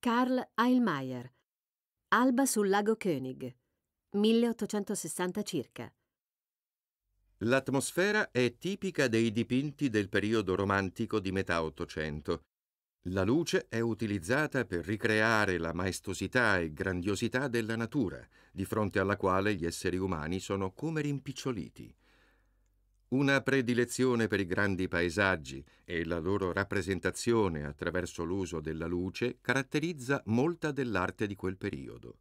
Karl Heilmeier. Alba sul lago König, 1860 circa. L'atmosfera è tipica dei dipinti del periodo romantico di metà Ottocento. La luce è utilizzata per ricreare la maestosità e grandiosità della natura, di fronte alla quale gli esseri umani sono come rimpiccioliti. Una predilezione per i grandi paesaggi e la loro rappresentazione attraverso l'uso della luce caratterizza molta dell'arte di quel periodo.